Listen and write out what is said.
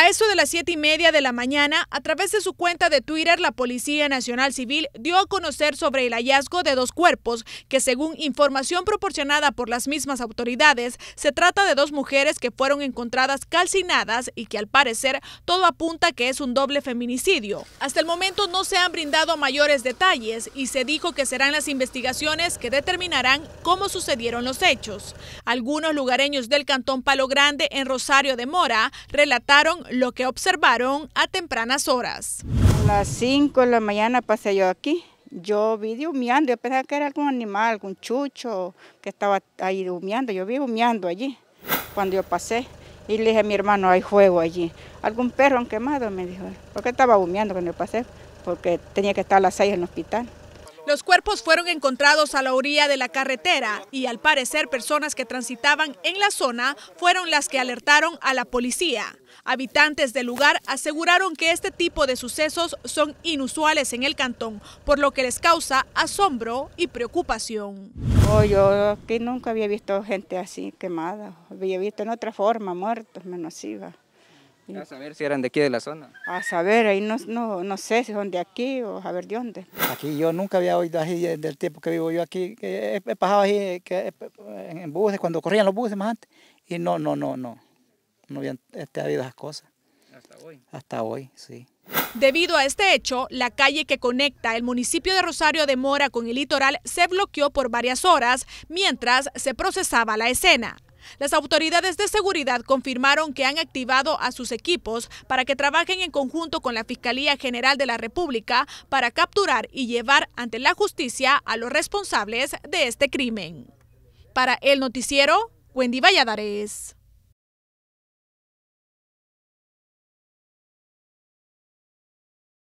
A eso de las siete y media de la mañana, a través de su cuenta de Twitter, la Policía Nacional Civil dio a conocer sobre el hallazgo de dos cuerpos que, según información proporcionada por las mismas autoridades, se trata de dos mujeres que fueron encontradas calcinadas y que al parecer todo apunta que es un doble feminicidio. Hasta el momento no se han brindado mayores detalles y se dijo que serán las investigaciones que determinarán cómo sucedieron los hechos. Algunos lugareños del cantón Palo Grande en Rosario de Mora relataron lo que observaron a tempranas horas. A las 5 de la mañana pasé yo aquí. Yo vi humeando, yo pensaba que era algún animal, algún chucho que estaba ahí humeando. Yo vi humeando allí cuando yo pasé. Y le dije a mi hermano, hay fuego allí. Algún perro han quemado, me dijo. Porque estaba humeando cuando yo pasé, porque tenía que estar a las 6 en el hospital. Los cuerpos fueron encontrados a la orilla de la carretera y al parecer personas que transitaban en la zona fueron las que alertaron a la policía. Habitantes del lugar aseguraron que este tipo de sucesos son inusuales en el cantón, por lo que les causa asombro y preocupación. Oh, yo aquí nunca había visto gente así quemada, había visto en otra forma, muertos, menos iba. A saber si eran de aquí de la zona. A saber, ahí no, sé si son de aquí o a ver de dónde. Aquí yo nunca había oído así el tiempo que vivo yo aquí. He, pasado así en buses, cuando corrían los buses más antes. Y no, no, no, no. No habían este, habido esas cosas. Hasta hoy. Hasta hoy, sí. Debido a este hecho, la calle que conecta el municipio de Rosario de Mora con el litoral se bloqueó por varias horas mientras se procesaba la escena. Las autoridades de seguridad confirmaron que han activado a sus equipos para que trabajen en conjunto con la Fiscalía General de la República para capturar y llevar ante la justicia a los responsables de este crimen. Para el noticiero, Wendy Valladares.